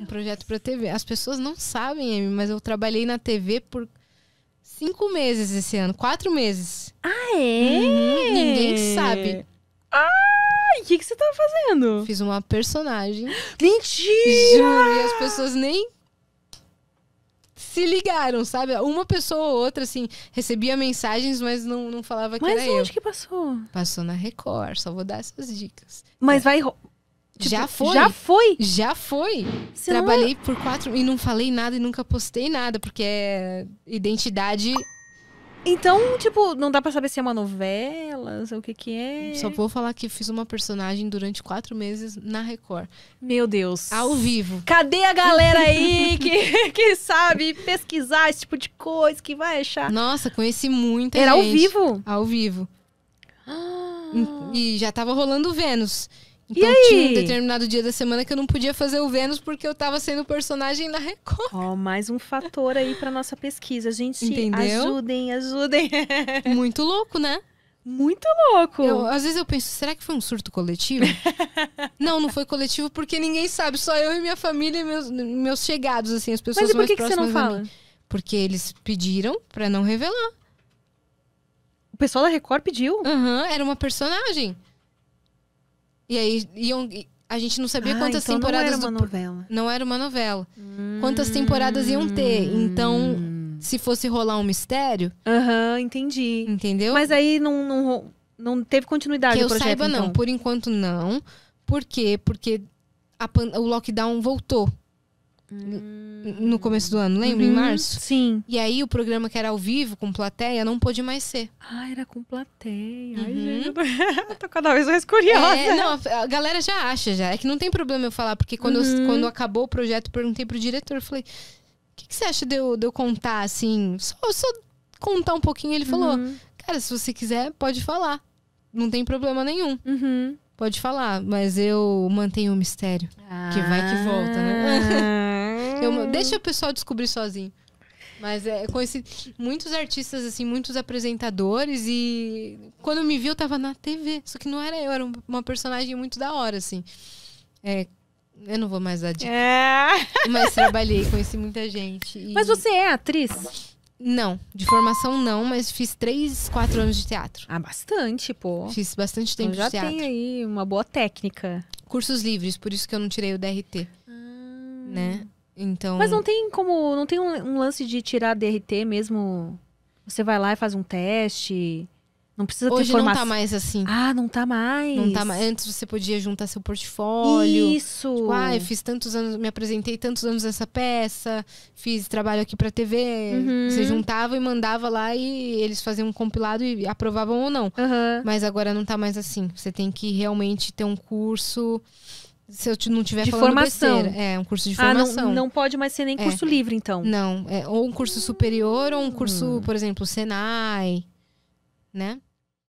Um projeto para TV. As pessoas não sabem, Amy, mas eu trabalhei na TV por cinco meses esse ano, quatro meses. Ah, é? Uhum, ninguém sabe. Ah, o que, que você tava tá fazendo? Fiz uma personagem. Mentira! Juro, e as pessoas nem se ligaram, sabe? Uma pessoa ou outra, assim, recebia mensagens, mas não, não falava que mas era eu. Mas onde que passou? Passou na Record, só vou dar essas dicas. Mas é. vai Tipo, já foi. Já foi. Já foi. Você Trabalhei não... É- por quatro e não falei nada e nunca postei nada, porque é identidade. Então, tipo, não dá pra saber se é uma novela, não sei o que que é. Só vou falar que fiz uma personagem durante quatro meses na Record. Meu Deus. Ao vivo. Cadê a galera aí que, que sabe pesquisar esse tipo de coisa, que vai achar? Nossa, conheci muita Era gente. Era ao vivo? Ao vivo. Ah. E já tava rolando Vênus. Então tinha um determinado dia da semana que eu não podia fazer o Vênus porque eu tava sendo personagem na Record. Ó, oh, mais um fator aí pra nossa pesquisa. Gente, Entendeu? ajudem, ajudem. Muito louco, né? Muito louco. Eu, às vezes eu penso, será que foi um surto coletivo? não, não foi coletivo porque ninguém sabe, só eu e minha família e meus, meus chegados, assim, as pessoas Mas e por que, que você não fala? Porque eles pediram para não revelar. O pessoal da Record pediu? Aham, uhum, era uma personagem. E aí iam, a gente não sabia ah, quantas então temporadas. Não era uma do... novela. Não era uma novela. Hum, quantas temporadas iam ter. Então, hum. se fosse rolar um mistério. Aham, entendi. Entendeu? Mas aí não, não, não teve continuidade. Que eu projeto, saiba, então. não. Por enquanto, não. Por quê? Porque a, o lockdown voltou no começo do ano, lembra? Uhum, em março? Sim. E aí o programa que era ao vivo, com plateia, não pôde mais ser. Ah, era com plateia. Uhum. Ai, gente, tô... cada vez mais curiosa. É, não, a galera já acha, já. É que não tem problema eu falar, porque quando, uhum. eu, quando acabou o projeto, perguntei pro diretor, falei, o que, que, você acha de eu, de eu contar, assim, só, só, contar um pouquinho? Ele falou, uhum. cara, se você quiser, pode falar. Não tem problema nenhum. Uhum. Pode falar, mas eu mantenho o mistério. Ah. Que vai que volta, né? Ah. Eu, hum. deixa o pessoal descobrir sozinho. Mas é, eu conheci muitos artistas, assim, muitos apresentadores e quando me viu eu tava na TV. Só que não era eu, era uma personagem muito da hora, assim. É, eu não vou mais dar dica. É. Mas trabalhei, conheci muita gente. E... Mas você é atriz? Não, de formação não, mas fiz três, quatro anos de teatro. Ah, bastante, pô. Fiz bastante então tempo de teatro. Já tem aí uma boa técnica. Cursos livres, por isso que eu não tirei o DRT. Ah. Né? Então... Mas não tem como. Não tem um, um lance de tirar DRT mesmo. Você vai lá e faz um teste. Não precisa Hoje ter formação. não tá mais assim. Ah, não tá mais. Não tá mais. Antes você podia juntar seu portfólio. Isso. Tipo, ah, eu fiz tantos anos, me apresentei tantos anos nessa peça, fiz trabalho aqui pra TV. Uhum. Você juntava e mandava lá e eles faziam um compilado e aprovavam ou não. Uhum. Mas agora não tá mais assim. Você tem que realmente ter um curso se eu não tiver de formação. Besteira. É, um curso de formação. Ah, não, não pode mais ser nem é. curso livre, então. Não, é, ou um curso superior, ou um curso, hum. por exemplo, Senai, né?